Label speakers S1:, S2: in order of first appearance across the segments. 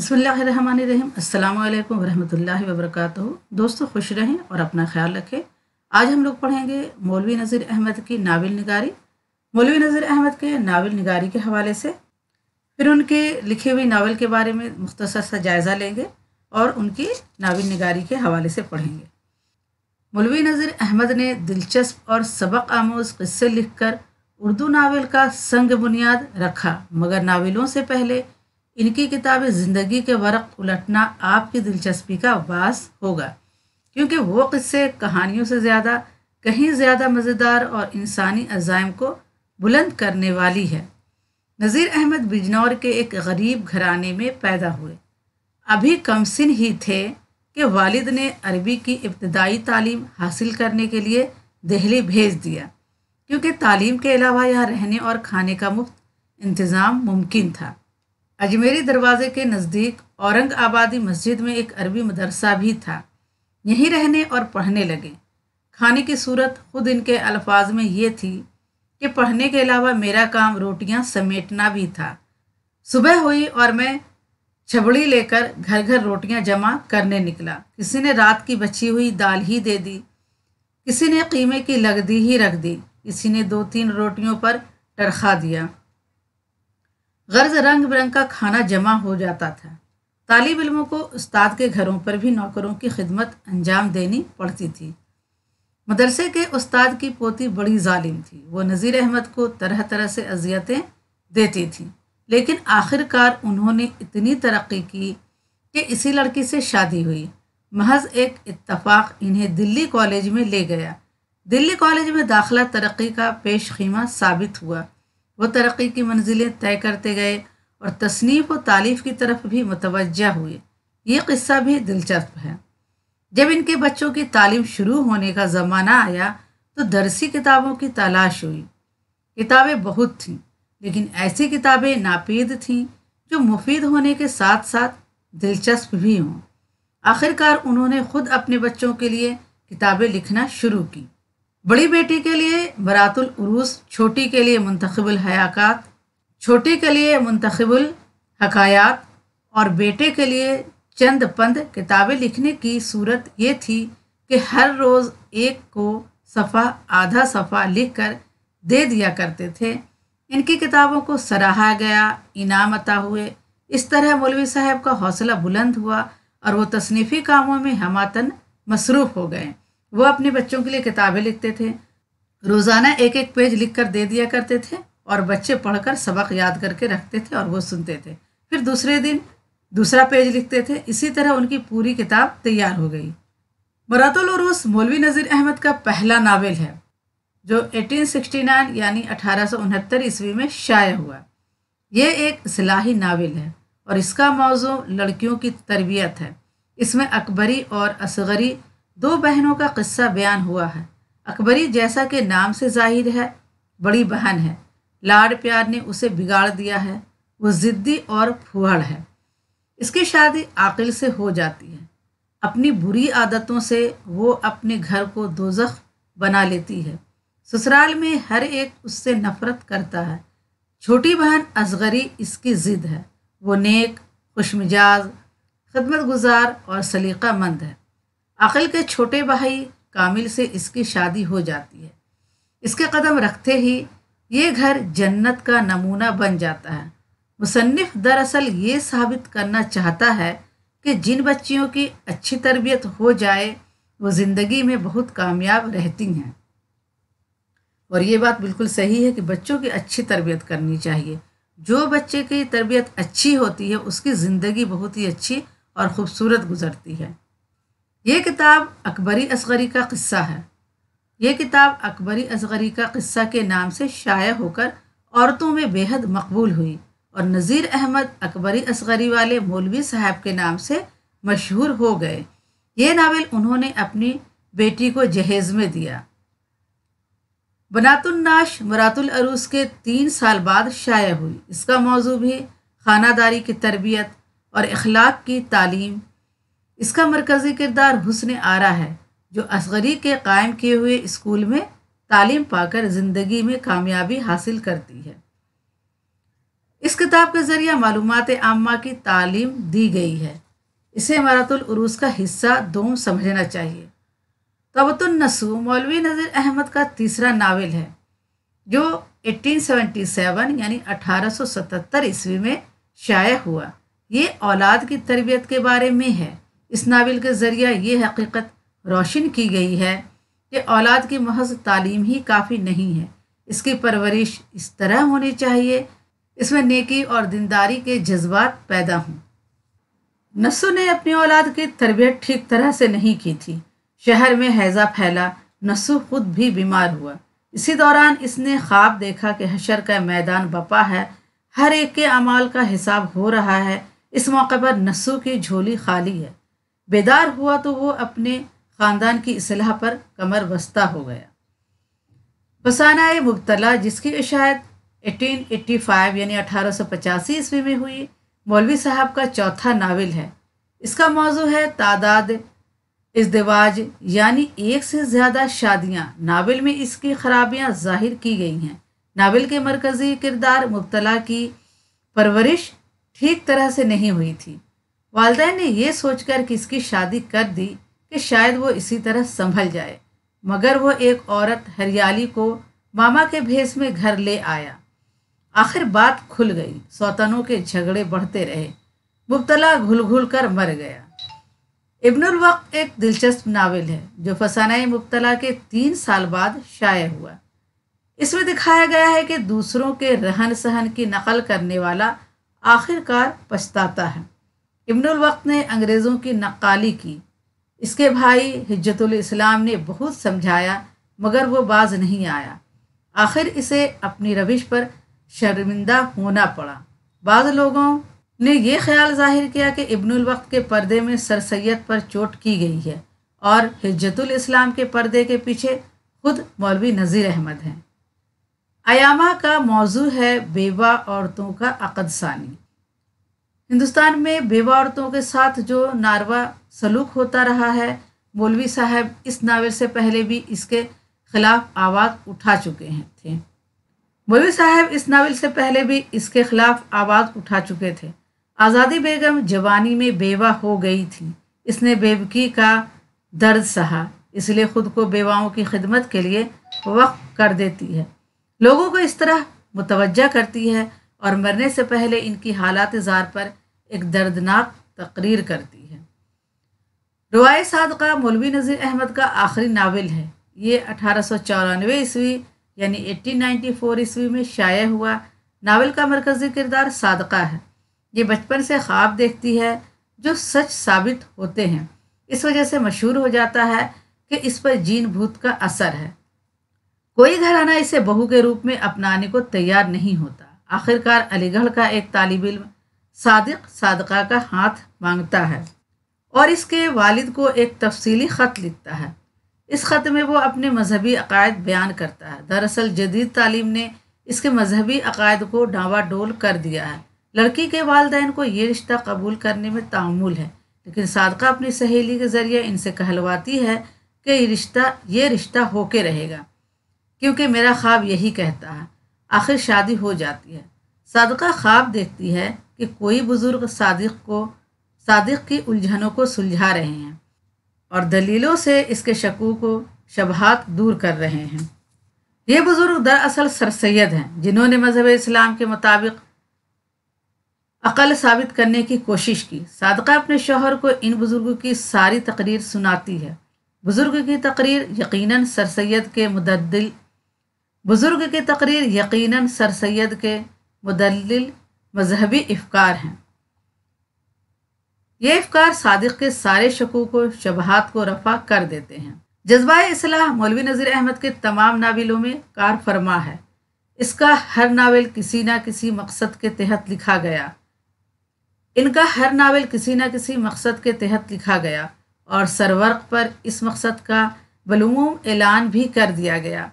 S1: बसमीम अल्लाम वरहमल वबरक दोस्तों खुश रहें और अपना ख्याल रखें आज हम लोग पढ़ेंगे मौलवी नज़ीर अहमद की नावल निगारी मौलवी नज़ीर अहमद के नावल निगारी के हवाले से फिर उनके लिखे हुई नावल के बारे में मुख्तसर सा जायज़ा लेंगे और उनकी नावल निगारी के हवाले से पढ़ेंगे मौलवी नज़ीर अहमद ने दिलचस्प और सबक आमोज क़स्से लिख कर उर्दू नावल का संग बुनियाद रखा मगर नावलों से पहले इनकी किताब ज़िंदगी के वर्क उलटना आपकी दिलचस्पी का बास होगा क्योंकि वो किस्से कहानियों से ज़्यादा कहीं ज़्यादा मज़ेदार और इंसानी अजायम को बुलंद करने वाली है नज़ीर अहमद बिजनौर के एक गरीब घराने में पैदा हुए अभी कमसिन ही थे कि वालिद ने अरबी की इब्तदाई तालीम हासिल करने के लिए दहली भेज दिया क्योंकि तालीम के अलावा यहाँ रहने और खाने का मुफ्त इंतज़ाम मुमकिन था अजमेरी दरवाजे के नज़दीक औरंग आबादी मस्जिद में एक अरबी मदरसा भी था यहीं रहने और पढ़ने लगे खाने की सूरत खुद इनके अल्फाज में ये थी कि पढ़ने के अलावा मेरा काम रोटियां समेटना भी था सुबह हुई और मैं छबड़ी लेकर घर घर रोटियां जमा करने निकला किसी ने रात की बची हुई दाल ही दे दी किसी ने कीमे की लगदी ही रख दी किसी ने दो तीन रोटियों पर टरखा दिया गर्ज रंग बिरंग का खाना जमा हो जाता था तालब इलमों को उस्ताद के घरों पर भी नौकरों की खिदमत अंजाम देनी पड़ती थी मदरसे के उस्ताद की पोती बड़ी जालिम थी वो नज़ीर अहमद को तरह तरह से अजियतें देती थी लेकिन आखिरकार उन्होंने इतनी तरक्की की कि इसी लड़की से शादी हुई महज एक इतफाक इन्हें दिल्ली कॉलेज में ले गया दिल्ली कॉलेज में दाखिला तरक्की का पेश खीमा साबित हुआ वह तरक्की की मंजिलें तय करते गए और तसनीफ़ व तालीफ़ की तरफ भी मुतवजह हुए ये किस्सा भी दिलचस्प है जब इनके बच्चों की तालीम शुरू होने का ज़माना आया तो दरसी किताबों की तलाश हुई किताबें बहुत थीं लेकिन ऐसी किताबें नापीद थीं जो मुफीद होने के साथ साथ दिलचस्प भी हों आखिरकार उन्होंने खुद अपने बच्चों के लिए किताबें लिखना शुरू की बड़ी बेटी के लिए बरातुल उरूस छोटी के लिए मंतखबुल हयाकात छोटी के लिए मंतखबुल हकायात और बेटे के लिए चंद पंद किताबें लिखने की सूरत ये थी कि हर रोज़ एक को सफ़ा आधा सफ़ा लिखकर दे दिया करते थे इनकी किताबों को सराहा गया इनाम अता हुए इस तरह मौलवी साहब का हौसला बुलंद हुआ और वो तसनीफ़ी कामों में हमातन मसरूफ़ हो गए वो अपने बच्चों के लिए किताबें लिखते थे रोज़ाना एक एक पेज लिख कर दे दिया करते थे और बच्चे पढ़कर सबक याद करके रखते थे और वो सुनते थे फिर दूसरे दिन दूसरा पेज लिखते थे इसी तरह उनकी पूरी किताब तैयार हो गई बरातुलरूस मौलवी नज़ीर अहमद का पहला नावल है जो 1869 यानी अठारह ईस्वी में शाया हुआ ये एक सलाही नावल है और इसका मौजू लड़कियों की तरबियत है इसमें अकबरी और असगरी दो बहनों का किस्सा बयान हुआ है अकबरी जैसा कि नाम से जाहिर है बड़ी बहन है लाड प्यार ने उसे बिगाड़ दिया है वो ज़िद्दी और फुहड़ है इसकी शादी आकिल से हो जाती है अपनी बुरी आदतों से वो अपने घर को दोजख बना लेती है ससुराल में हर एक उससे नफरत करता है छोटी बहन असगरी इसकी ज़िद है वो नेक खुशमिजाज खदमत गुजार और सलीक़ामंद है अकल के छोटे भाई कामिल से इसकी शादी हो जाती है इसके कदम रखते ही ये घर जन्नत का नमूना बन जाता है मुसनफ़ दरअसल ये साबित करना चाहता है कि जिन बच्चियों की अच्छी तरबियत हो जाए वो ज़िंदगी में बहुत कामयाब रहती हैं और ये बात बिल्कुल सही है कि बच्चों की अच्छी तरबियत करनी चाहिए जो बच्चे की तरबियत अच्छी होती है उसकी ज़िंदगी बहुत ही अच्छी और ख़ूबसूरत गुजरती है ये किताब अकबरी असगरी का किस्सा है ये किताब अकबरी असगरी का किस्सा के नाम से शाया होकर औरतों में बेहद मकबूल हुई और नज़ीर अहमद अकबरी असगरी वाले मौलवी साहब के नाम से मशहूर हो गए ये नावल उन्होंने अपनी बेटी को जहेज़ में दिया बनातुलनाश मरातुल अरूस के तीन साल बाद शाया हुई इसका मौजू भी खानादारी की तरबियत और अखलाक की तालीम इसका मरकज़ी किरदार हुसन आरा है जो असगरी के कायम किए हुए स्कूल में तालीम पाकर ज़िंदगी में कामयाबी हासिल करती है इस किताब के ज़रिए मालूम आमा की तालीम दी गई है इसे इमारतलूस का हिस्सा दोम समझना चाहिए तबतुलनसू मौलवी नज़़र अहमद का तीसरा नावल है जो 1877 यानी 1877 ईस्वी में शाया हुआ ये औलाद की तरबियत के बारे में है इस नावल के ज़रिए ये हकीकत रोशन की गई है कि औलाद की महज तालीम ही काफ़ी नहीं है इसकी परवरिश इस तरह होनी चाहिए इसमें नेकी और दिनदारी के जज्बात पैदा हों नसु ने अपनी औलाद की तरबियत ठीक तरह से नहीं की थी शहर में हैज़ा फैला नसु खुद भी बीमार हुआ इसी दौरान इसने ख्वाब देखा कि हशर का मैदान बपा है हर एक के अमाल का हिसाब हो रहा है इस मौके पर नसु की झोली खाली है बेदार हुआ तो वो अपने ख़ानदान की असलाह पर कमर वस्ता हो गया फसाना मुबतला जिसकी इशायत 1885 यानी अठारह सौ पचासी ईस्वी में हुई मौलवी साहब का चौथा नावल है इसका मौजू है तादाद इसदवाज यानी एक से ज़्यादा शादियाँ नावल में इसकी खराबियाँ जाहिर की गई हैं नावल के मरकज़ी किरदार मुबतला की परवरिश ठीक तरह से नहीं हुई थी वालदा ने यह सोचकर कि इसकी शादी कर दी कि शायद वो इसी तरह संभल जाए मगर वह एक औरत हरियाली को मामा के भेस में घर ले आया आखिर बात खुल गई सौतनों के झगड़े बढ़ते रहे मुबतला घुल घुल कर मर गया इब्नुल वक्त एक दिलचस्प नावल है जो फसाना मुबतला के तीन साल बाद शाये हुआ इसमें दिखाया गया है कि दूसरों के रहन सहन की नकल करने वाला आखिरकार पछताता है इब्नुल वक्त ने अंग्रेज़ों की नक्काली की इसके भाई हिज्जतुल इस्लाम ने बहुत समझाया मगर वो बाज नहीं आया आखिर इसे अपनी रविश पर शर्मिंदा होना पड़ा बाद लोगों ने यह ख्याल जाहिर किया कि इब्नुल वक्त के पर्दे में सर सैद पर चोट की गई है और हिज्जतुल इस्लाम के पर्दे के पीछे खुद मौलवी नज़ीर अहमद हैं अयामा का मौजू है बेवा औरतों का अकदसानी हिंदुस्तान में बेवा औरतों के साथ जो नारवा सलूक होता रहा है मौलवी साहब इस नावल से पहले भी इसके खिलाफ आवाज़ उठा चुके हैं थे मौलवी साहब इस नावल से पहले भी इसके खिलाफ आवाज़ उठा चुके थे आज़ादी बेगम जवानी में बेवा हो गई थी इसने बेबकी का दर्द सहा इसलिए ख़ुद को बेवाओं की खिदमत के लिए वक्त कर देती है लोगों को इस तरह मुतवजा करती है और मरने से पहले इनकी हालात ज़ार पर एक दर्दनाक तकरीर करती है रवाय सादका मौलवी नज़ीर अहमद का आखिरी नावल है ये अठारह सौ चौरानवे ईस्वी यानी एटीन नाइन्टी फोर ईस्वी में शाये हुआ नावल का मरकज़ी किरदार सादका है ये बचपन से ख्वाब देखती है जो सच साबित होते हैं इस वजह से मशहूर हो जाता है कि इस पर जीन भूत का असर है कोई घराना इसे बहू के रूप में अपनाने को तैयार नहीं होता आखिरकार अलीगढ़ का एक तालब इम सदक सदका का हाथ मांगता है और इसके वालिद को एक तफसीली ख़त लिखता है इस ख़त में वो अपने मजहबी अकायद बयान करता है दरअसल जदीद तालीम ने इसके मजहबी अकायद को डावा डोल कर दिया है लड़की के वालदेन को ये रिश्ता कबूल करने में तामुल है लेकिन सदका अपनी सहेली के ज़रिए इनसे कहलवाती है कि रिश्ता ये रिश्ता होके रहेगा क्योंकि मेरा ख्वाब यही कहता है आखिर शादी हो जाती है सदका ख्वाब देखती है कि कोई बुज़ुर्ग सादिक को सादिक की उलझनों को सुलझा रहे हैं और दलीलों से इसके शकू को शबहात दूर कर रहे हैं ये बुज़ुर्ग दरअसल सर सैद हैं जिन्होंने मज़हब इस्लाम के मुताबिक अकल साबित करने की कोशिश की सदक़ा अपने शोहर को इन बुज़ुर्गों की सारी तकरीर सुनाती है बुज़ुर्ग की तकरीर यकीनन सर सैद के मुद्दिल बुज़ुर्ग की तकरीर यकीनन सर सैद के मुदलिल मजहबी इफकार हैं ये इफकार सादिक के सारे शकू को शबहात को रफा कर देते हैं जज्बा असलाह मौलवी नज़ीर अहमद के तमाम नावलों में कार फरमा है इसका हर नावल किसी न किसी मकसद के तहत लिखा गया इनका हर नावल किसी न किसी मकसद के तहत लिखा गया और सरवर्क पर इस मकसद का बलूम ऐलान भी कर दिया गया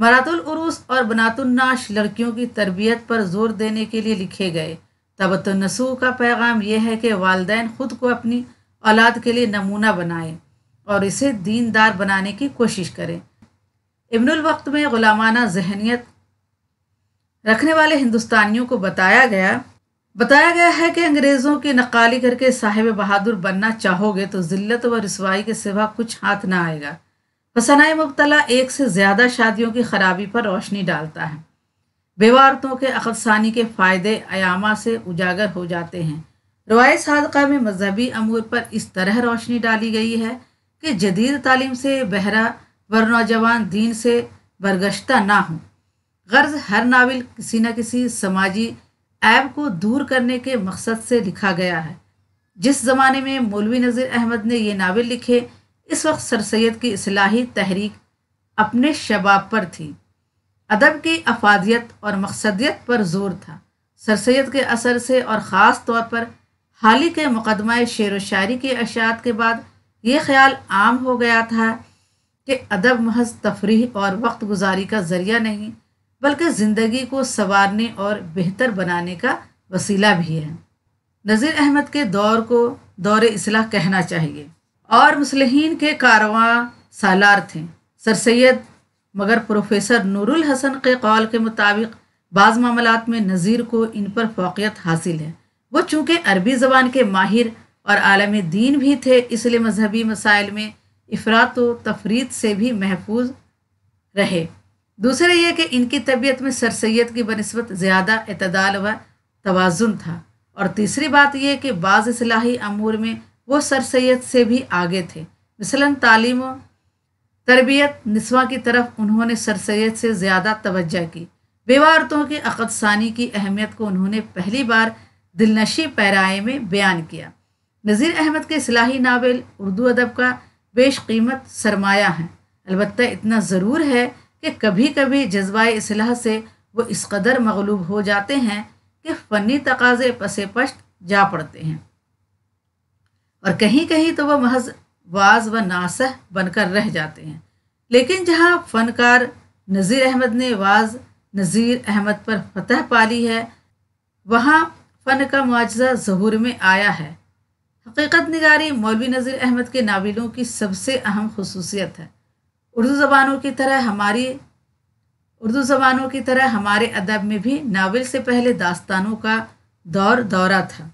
S1: मरातुल उरूस और बनातुलनाश लड़कियों की तरबियत पर जोर देने के लिए लिखे गए तबतनसू का पैगाम यह है कि वालदेन ख़ुद को अपनी औलाद के लिए नमूना बनाएं और इसे दीनदार बनाने की कोशिश करें इब्नुल वक्त में ग़ुलामाना जहनीत रखने वाले हिंदुस्तानियों को बताया गया बताया गया है कि अंग्रेज़ों की नकाली करके साहिब बहादुर बनना चाहोगे तो ज़िल्त व रसवाई के सिवा कुछ हाथ ना आएगा फसनाए मुबतला एक से ज़्यादा शादियों की खराबी पर रोशनी डालता है बेवारतों के अकदसानी के फ़ायदे अयामा से उजागर हो जाते हैं रवायत सदका में मजहबी अमूर पर इस तरह रोशनी डाली गई है कि जदीद तालीम से बहरा वर नौजवान दीन से बरगश्ता ना हो गर्ज हर नावल किसी न किसी समाजी ऐब को दूर करने के मकसद से लिखा गया है जिस ज़माने में मौलवी नज़ीर अहमद ने ये नावल लिखे इस वक्त सर सैद की असलाही तहरीक अपने शबाब पर थी अदब की अफादियत और मकसदियत पर जोर था सर सैद के असर से और ख़ास तौर पर हाल ही के मुकदमा शेर व शारी की अशात के बाद ये ख्याल आम हो गया था कि अदब महज तफरी और वक्त गुजारी का ज़रिया नहीं बल्कि ज़िंदगी को संवारने और बेहतर बनाने का वसीला भी है नज़ीर अहमद के दौर को दौर असलाह कहना चाहिए और मुसलहन के कारवां सालार थे सर सैद मगर प्रोफेसर नूरुल हसन के कौल के मुताबिक बाज़ मामला में नज़ीर को इन पर फोकियत हासिल है वो चूँकि अरबी ज़बान के माहिर और आलम दीन भी थे इसलिए मजहबी मसाइल में अफरात व तफरीत से भी महफूज रहे दूसरे ये कि इनकी तबीयत में सर सैद की बनस्बत ज़्यादा अतदाल व तोज़ुन था और तीसरी बात यह कि बाज़ असलाही अमूर में वो सर सैद से भी आगे थे मिसलन तालीम तरबियत नस्वा की तरफ उन्होंने सर सैद से ज़्यादा तोज्जह की बेवारतों की अकदसानी की अहमियत को उन्होंने पहली बार दिलनशी पैराए में बयान किया नज़ीर अहमद के सलाही नावल उर्दू अदब का बेश कीमत सरमाया है अलबत् इतना ज़रूर है कि कभी कभी जज्बा असलाह से वो इस कदर मगलूब हो जाते हैं कि फ़नी तकाज़े पसे पश्त जा पड़ते हैं और कहीं कहीं तो वह महज वाज व नासह बनकर रह जाते हैं लेकिन जहाँ फनकार नज़ीर अहमद ने वाज नज़ीर अहमद पर फतह पाली है वहाँ फ़न का मुआजा जहूर में आया है हकीकत निगारी मौलवी नज़ीर अहमद के नावलों की सबसे अहम खसूसियत है उर्दू ज़बानों की तरह हमारी उर्दू ज़बानों की तरह हमारे अदब में भी नावल से पहले दास्तानों का दौर दौरा था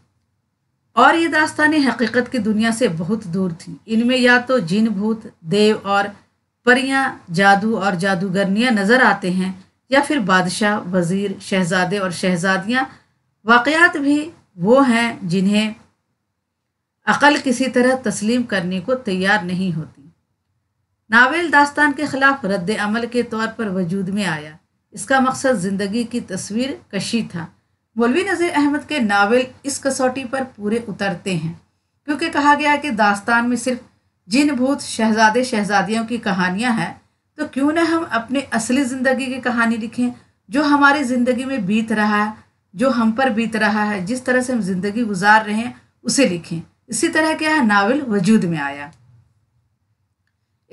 S1: और ये दास्तानें हकीकत की दुनिया से बहुत दूर थीं इनमें या तो जिन भूत देव और परियां जादू और जादूगरनियां नज़र आते हैं या फिर बादशाह वज़ीर शहजादे और शहजादियां वाकयात भी वो हैं जिन्हें अकल किसी तरह तस्लीम करने को तैयार नहीं होती नावेल दास्तान के ख़िलाफ़ रद्द अमल के तौर पर वजूद में आया इसका मकसद ज़िंदगी की तस्वीर कशी था मौलवी नज़ीर अहमद के नावल इस कसौटी पर पूरे उतरते हैं क्योंकि कहा गया है कि दास्तान में सिर्फ जिन भूत शहजादे शहजादियों की कहानियाँ हैं तो क्यों ना हम अपने असली ज़िंदगी की कहानी लिखें जो हमारी ज़िंदगी में बीत रहा है जो हम पर बीत रहा है जिस तरह से हम ज़िंदगी गुजार रहे हैं उसे लिखें इसी तरह क्या है नावल वजूद में आया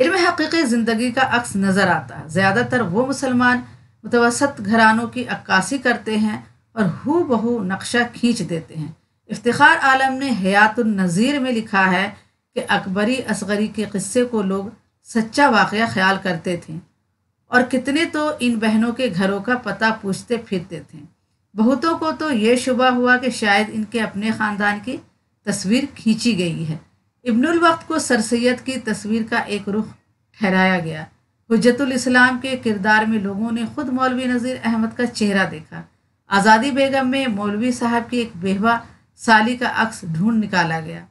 S1: इनमें हकीकी ज़िंदगी का अक्स नज़र आता है ज़्यादातर वो मुसलमान मुतवसत घरानों की अक्कासी करते हैं और हु बहू नक्शा खींच देते हैं इफ्तार आलम ने हयातुलनज़ीर में लिखा है कि अकबरी असगरी के कस्से को लोग सच्चा वाक़ ख्याल करते थे और कितने तो इन बहनों के घरों का पता पूछते फिरते थे बहुतों को तो ये शुबा हुआ कि शायद इनके अपने ख़ानदान की तस्वीर खींची गई है इब्नुल वक्त को सर सैद की तस्वीर का एक रुख ठहराया गया हजतुल इस्लाम के किरदार में लोगों ने ख़ुद मौलवी नज़ीर अहमद का चेहरा देखा आज़ादी बेगम में मौलवी साहब की एक बेहवा साली का अक्स ढूंढ निकाला गया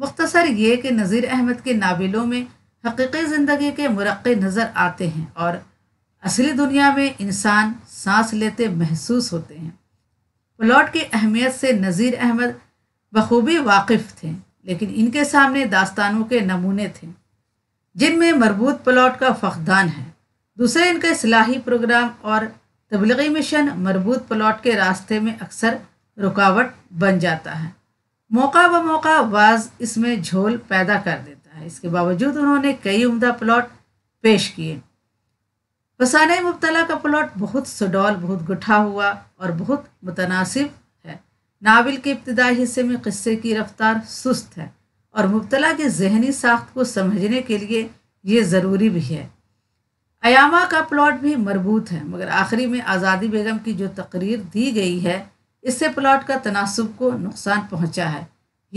S1: मुख्तसर ये कि नज़ीर अहमद के नावलों में हकीकी ज़िंदगी के मरक् नज़र आते हैं और असली दुनिया में इंसान सांस लेते महसूस होते हैं प्लॉट की अहमियत से नज़ीर अहमद बखूबी वाकिफ़ थे लेकिन इनके सामने दास्तानों के नमूने थे जिनमें मरबूत प्लॉट का फ़दान है दूसरे इनके सलाही प्रोग्राम और तबलीगी मिशन मरबूत प्लॉट के रास्ते में अक्सर रुकावट बन जाता है मौका ब मौका वाज इसमें झोल पैदा कर देता है इसके बावजूद उन्होंने कई उम्दा प्लॉट पेश किए फसाने मुबतला का प्लॉट बहुत सुडौल बहुत गुठा हुआ और बहुत मुतनासिब है नावल के इब्तदाई हिस्से में किस्से की रफ्तार सुस्त है और मुबतला के जहनी साख्त को समझने के लिए ये ज़रूरी भी है अयामा का प्लॉट भी मरबूत है मगर आखिरी में आज़ादी बेगम की जो तकरीर दी गई है इससे प्लॉट का तनासब को नुकसान पहुंचा है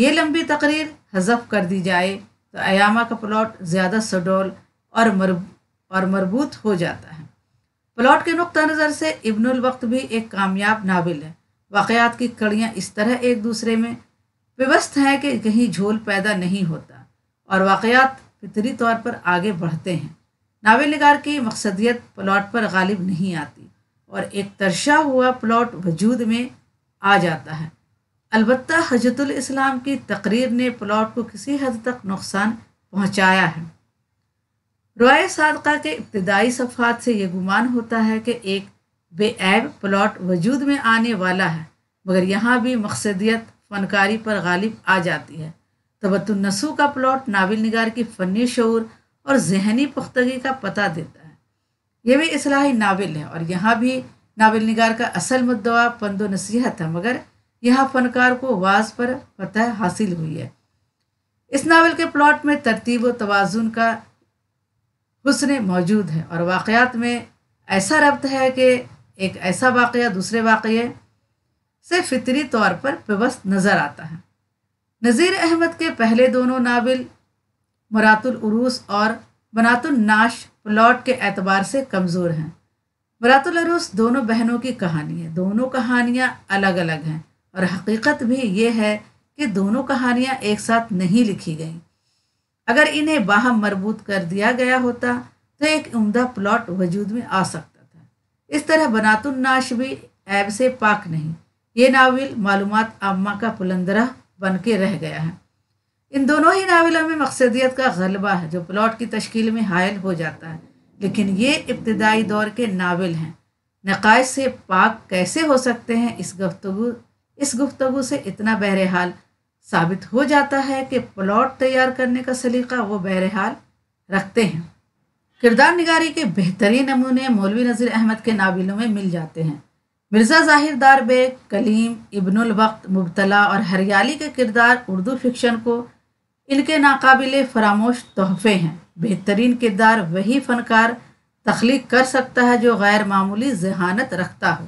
S1: ये लंबी तकरीर हजफ कर दी जाए तो अयामा का प्लॉट ज़्यादा सडोल और मर और मरबूत हो जाता है प्लॉट के नुक़ नज़र से इब्नुलवक्त भी एक कामयाब नावल है वाक़ात की कड़ियाँ इस तरह एक दूसरे में व्यवस्थ हैं कि कहीं झोल पैदा नहीं होता और वाक़ात फितरी तौर पर आगे बढ़ते हैं नगार की मकसदियत प्लॉट पर गालिब नहीं आती और एक तरशा हुआ प्लॉट वजूद में आ जाता है अलबत् हजरतलाम की तकरीर ने प्लॉट को किसी हद तक नुकसान पहुँचाया है रोय सादका के इब्तदाई सफ़ात से यह गुमान होता है कि एक बेऐब प्लॉट वजूद में आने वाला है मगर यहाँ भी मकसदियत फनकारी पर गालिब आ जाती है तबतुलनसू का प्लॉट नावल नगार की फ़नी शूर और जहनी पुख्तगी का पता देता है यह भी असलाही नावल है और यहाँ भी नावल नगार का असल मुद्दा पंदो नसीहत है मगर यहाँ फनकार को वाज पर फतह हासिल हुई है इस नावल के प्लॉट में तरतीब तोज़ुन का हसन मौजूद है और वाक़ात में ऐसा रब्त है कि एक ऐसा वाक़ दूसरे वाक़ से फितरी तौर पर व्यवस्थ नज़र आता है नज़ीर अहमद के पहले दोनों नावल मरातुल उरूस और बनातुल नाश प्लॉट के एतबार से कमज़ोर हैं मरातुल अरूस दोनों बहनों की कहानी है दोनों कहानियाँ अलग अलग हैं और हकीकत भी ये है कि दोनों कहानियाँ एक साथ नहीं लिखी गई अगर इन्हें बाहम मरबूत कर दिया गया होता तो एक उम्दा प्लॉट वजूद में आ सकता था इस तरह बनातुल नाश भी ऐब से पाक नहीं ये नावल मालूम आमा का पुलंदरा बन के रह गया है इन दोनों ही नावलों में मकसदियत का गलबा है जो प्लॉट की तश्कील में हायल हो जाता है लेकिन ये इब्तदाई दौर के नावल हैं नक़ाज से पाक कैसे हो सकते हैं इस गुफ्तु इस गुफ्तु से इतना बहरहाल साबित हो जाता है कि प्लॉट तैयार करने का सलीका वो बहरहाल रखते हैं किरदार निगारी के बेहतरीन नमूने मौलवी नज़ीर अहमद के नावलों में मिल जाते हैं मिर्ज़ा जाहिर दार बेग कलीम इब्नुल वक्त मुबतला और हरियाली के किरदार उर्दू फिक्शन को इनके नाकाबिल फरामोश तोहफे हैं बेहतरीन किरदार वही फनकार तख्लीक कर सकता है जो गैर मामूली जहानत रखता हो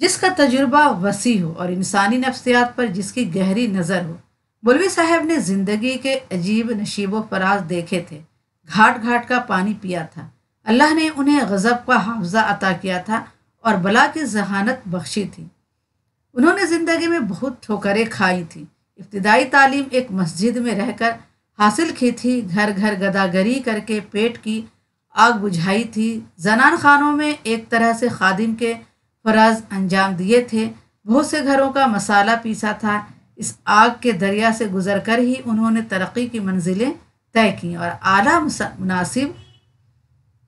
S1: जिसका तजुर्बा वसी हो और इंसानी नफ्सियात पर जिसकी गहरी नज़र हो मौलवी साहब ने ज़िंदगी के अजीब नशीब फराज देखे थे घाट घाट का पानी पिया था अल्लाह ने उन्हें गज़ब का हाफजा अता किया था और बला की जहानत बख्शी थी उन्होंने ज़िंदगी में बहुत ठोकरें खाई थी इब्तदाई तालीम एक मस्जिद में रहकर हासिल की थी घर घर गदागरी करके पेट की आग बुझाई थी जनान खानों में एक तरह से खादिम के फराज अंजाम दिए थे बहुत से घरों का मसाला पीसा था इस आग के दरिया से गुजर कर ही उन्होंने तरक्की की मंजिलें तय की और आला मुनासिब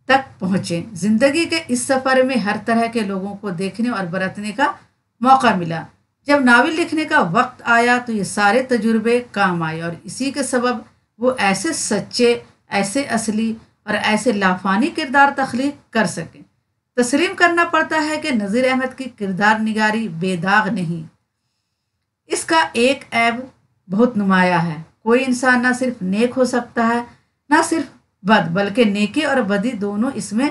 S1: तक पहुँचे ज़िंदगी के इस सफ़र में हर तरह के लोगों को देखने और बरतने का मौका मिला जब नावल लिखने का वक्त आया तो ये सारे तजुर्बे काम आए और इसी के सबब वो ऐसे सच्चे ऐसे असली और ऐसे लाफानी किरदार तख्लीक कर सकें तस्लीम करना पड़ता है कि नज़ीर अहमद की किरदार निगारी बेदाग नहीं इसका एक ऐब बहुत नुमाया है कोई इंसान ना सिर्फ नेक हो सकता है ना सिर्फ बद बल्कि नेकी और बदी दोनों इसमें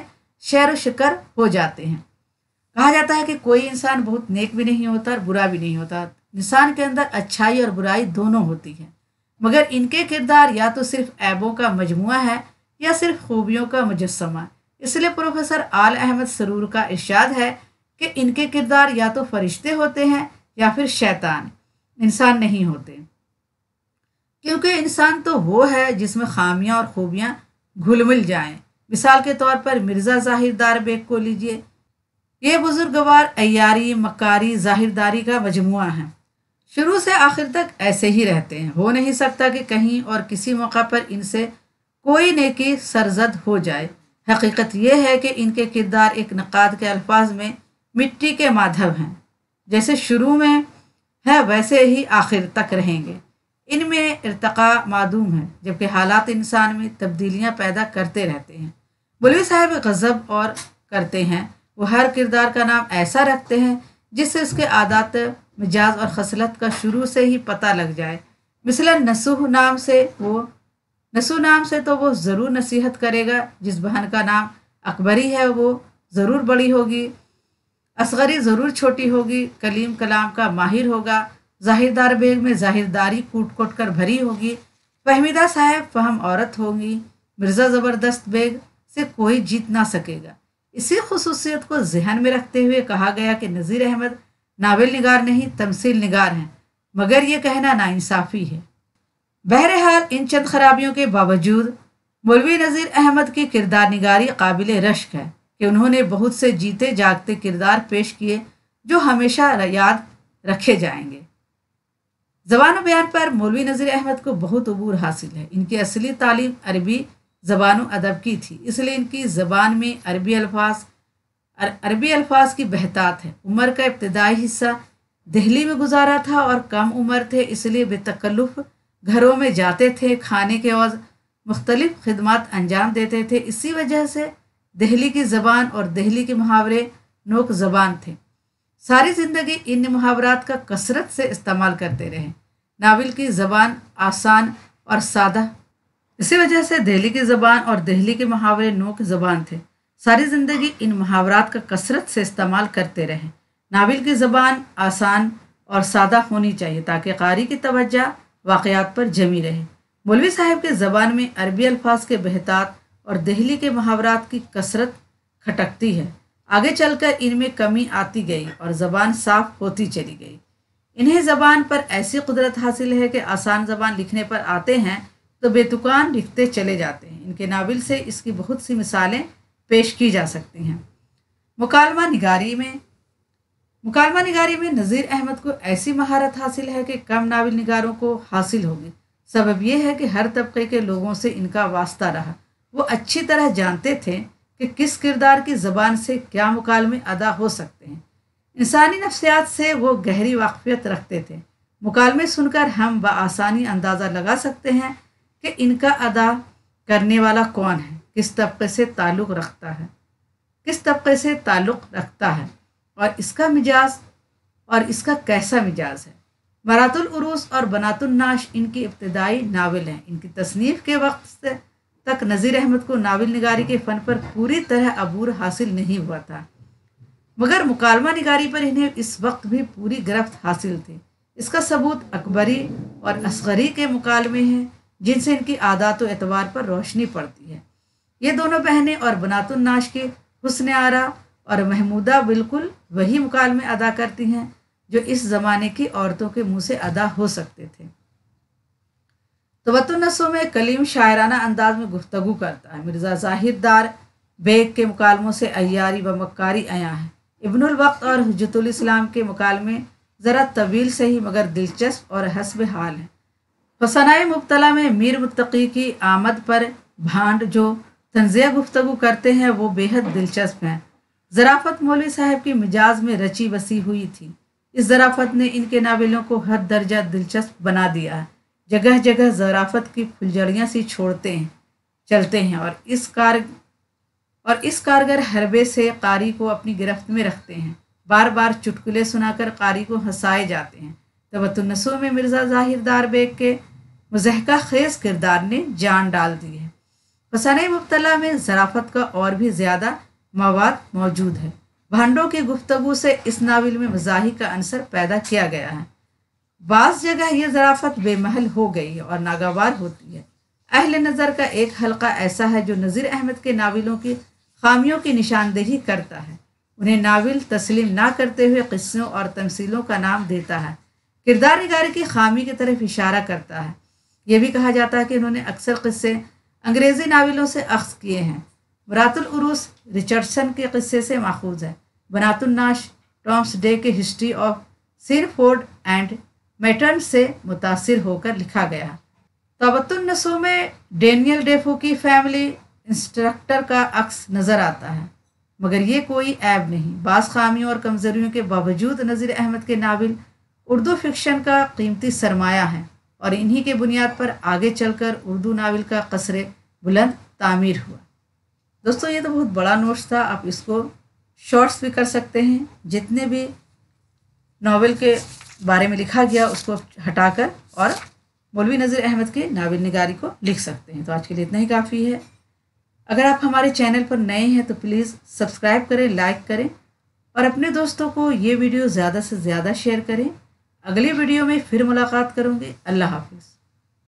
S1: शर शिकर हो जाते हैं कहा जाता है कि कोई इंसान बहुत नेक भी नहीं होता और बुरा भी नहीं होता इंसान के अंदर अच्छाई और बुराई दोनों होती है मगर इनके किरदार या तो सिर्फ ऐबों का मजमु है या सिर्फ खूबियों का मुजस्मा इसलिए प्रोफेसर आल अहमद सरूर का इर्शाद है कि इनके किरदार या तो फरिश्ते होते हैं या फिर शैतान इंसान नहीं होते क्योंकि इंसान तो वो है जिसमें खामियां और खूबियां घुल मिल जाएं मिसाल के तौर पर मिर्ज़ा जाहिर बेग को लीजिए ये बुजुर्गवार अयारी मकारी जाहिरदारी का मजमु है शुरू से आखिर तक ऐसे ही रहते हैं हो नहीं सकता कि कहीं और किसी मौका पर इनसे कोई नेकी सरजद हो जाए हकीकत यह है कि इनके किरदार एक नक़ाद के अल्फाज में मिट्टी के माधव हैं जैसे शुरू में है वैसे ही आखिर तक रहेंगे इनमें इरतका मादूम है जबकि हालात इंसान में तब्दीलियां पैदा करते रहते हैं बुलवी साहब गज़ब और करते हैं वो हर किरदार का नाम ऐसा रखते हैं जिससे उसके आदात मिजाज और खसलत का शुरू से ही पता लग जाए मिसलन नसूह नाम से वो नसूह नाम से तो वो ज़रूर नसीहत करेगा जिस बहन का नाम अकबरी है वो ज़रूर बड़ी होगी असगरी ज़रूर छोटी होगी कलीम कलाम का माहिर होगा जाहिरदार बेग में जाहिरदारी कूट कूट कर भरी होगी फहमीदा साहब फहम औरत होंगी मिर्ज़ा ज़बरदस्त बेग से कोई जीत ना सकेगा इसी खसूसियत को जहन में रखते हुए कहा गया कि नज़ीर अहमद नावल निगार नहीं तमसील नगार हैं मगर ये कहना नाइंसाफ़ी है बहरहाल इन चंद खराबियों के बावजूद मौलवी नज़ीर अहमद की किरदार निगारी काबिल रश्क है कि उन्होंने बहुत से जीते जागते किरदार पेश किए जो हमेशा याद रखे जाएंगे जबान बयान पर मौलवी नज़ीर अहमद को बहुत अबूर हासिल है इनकी असली तालीम अरबी ज़बान अदब की थी इसलिए इनकी ज़बान में अरबी अल्फाज अर, अरबी अल्फाज की बहतात है उम्र का इब्तदाई हिस्सा दिल्ली में गुजारा था और कम उम्र थे इसलिए बेतकल्लुफ़ घरों में जाते थे खाने के और मुख्तलिफ खदमात अंजाम देते थे इसी वजह से दिल्ली की ज़बान और दिल्ली के मुहावरे नोक ज़बान थे सारी ज़िंदगी इन मुहावरात का कसरत से इस्तेमाल करते रहे नावल की ज़बान आसान और सादा इसी वजह से दिल्ली की ज़बान और दिल्ली के मुहावरे नो की ज़बान थे सारी ज़िंदगी इन मुहावरात का कसरत से इस्तेमाल करते रहें नावल की ज़बान आसान और सादा होनी चाहिए ताकि कारी की तवज्जा वाकयात पर जमी रहे मौलवी साहब के ज़बान में अरबी अल्फाज के बेहतात और दिल्ली के मुहावरात की कसरत खटकती है आगे चलकर इनमें कमी आती गई और ज़बान साफ होती चली गई इन्हें ज़बान पर ऐसी कुदरत हासिल है कि आसान ज़बान लिखने पर आते हैं तो बेतुकान लिखते चले जाते हैं इनके नावल से इसकी बहुत सी मिसालें पेश की जा सकती हैं मुकालमा निगारी में मुकालमा निगारी में नज़ीर अहमद को ऐसी महारत हासिल है कि कम नावल निगारों को हासिल होगी सबब यह है कि हर तबके के लोगों से इनका वास्ता रहा वो अच्छी तरह जानते थे कि किस किरदार की ज़बान से क्या मुकालमे अदा हो सकते हैं इंसानी नफ्सियात से वो गहरी वाकफियत रखते थे मुकालमे सुनकर हम बसानी अंदाज़ा लगा सकते हैं कि इनका अदा करने वाला कौन है किस तबके से ताल्लुक़ रखता है किस तबके से ताल्लुक़ रखता है और इसका मिजाज और इसका कैसा मिजाज है मरातुलरूस और बनातुलनाश इनकी इब्तदाई नावल हैं इनकी तसनीफ़ के वक्त से तक नज़ीर अहमद को नावल नगारी के फ़न पर पूरी तरह अबूर हासिल नहीं हुआ था मगर मुकालमा नगारी पर इन्हें इस वक्त भी पूरी गिरफ्त हासिल थी इसका सबूत अकबरी और असगरी के मुकालमे हैं जिनसे इनकी आदात व एतवार पर रोशनी पड़ती है ये दोनों बहनें और नाश के हुसन आरा और महमूदा बिल्कुल वही में अदा करती हैं जो इस ज़माने की औरतों के मुंह से अदा हो सकते थे तो में कलीम शायराना अंदाज में गुफ्तगु करता है मिर्ज़ा जाहिर दार बेग के मुकालमों से अयारी व मक्कारी आया है इब्नुल वक्त और हजतुल इस्लाम के मुकालमे ज़रा तवील से ही मगर दिलचस्प और हसब हाल हैं फसनाए तो मुबतला में मीर मुतकी की आमद पर भांड जो तंजिया गुफ्तु करते हैं वो बेहद दिलचस्प हैं ज़राफ़त मौली साहब की मिजाज में रची बसी हुई थी इस ज़राफ़त ने इनके नावलों को हर दर्जा दिलचस्प बना दिया है जगह जगह ज़राफ़त की फुलझड़ियाँ सी छोड़ते हैं चलते हैं और इस कार और इस कारगर हरबे से कारी को अपनी गिरफ्त में रखते हैं बार बार चुटकुले सुनाकर कारी को हंसाए जाते हैं तवतुलनसों में मिर्ज़ा ज़ाहिरदार बेग के मजहका खेज किरदार ने जान डाल दी है फसाने मुबतला में जराफत का और भी ज़्यादा मवाद मौजूद है भांडों की गुफ्तगु से इस नावल में मजाही का अंसर पैदा किया गया है बाज़ जगह यह जराफत बेमहल हो गई है और नागवार होती है अहल नज़र का एक हलका ऐसा है जो नज़ीर अहमद के नावलों की खामियों की निशानदेही करता है उन्हें नावल तस्लीम ना करते हुए क़स्सों और तमसीलों का नाम देता है किरदार नगार की खामी की तरफ इशारा करता है यह भी कहा जाता है कि उन्होंने अक्सर किस्से अंग्रेज़ी नावलों से अक्स किए हैं बरातुलरूस रिचर्डसन के किस्से से माखूज है बनातुलनाश टॉम्स डे के हिस्ट्री ऑफ सिरफोर्ड एंड मेटर्न से मुतासर होकर लिखा गया तबतुलनसू में डेनियल डेफो की फैमिली इंस्ट्रक्टर का अक्स नज़र आता है मगर ये कोई ऐब नहीं बास खामियों और कमज़ोरियों के बावजूद नज़ीर अहमद के नावल उर्दू फिक्शन का कीमती सरमाया है और इन्हीं के बुनियाद पर आगे चलकर उर्दू नावल का कसर बुलंद तामीर हुआ दोस्तों ये तो बहुत बड़ा नोट्स था आप इसको शॉर्ट्स भी कर सकते हैं जितने भी नावल के बारे में लिखा गया उसको हटाकर और मौलवी नज़ीर अहमद के नावल नगारी को लिख सकते हैं तो आज के लिए इतना ही काफ़ी है अगर आप हमारे चैनल पर नए हैं तो प्लीज़ सब्सक्राइब करें लाइक करें और अपने दोस्तों को ये वीडियो ज़्यादा से ज़्यादा शेयर करें अगले वीडियो में फिर मुलाकात करूँगी अल्लाह हाफिज़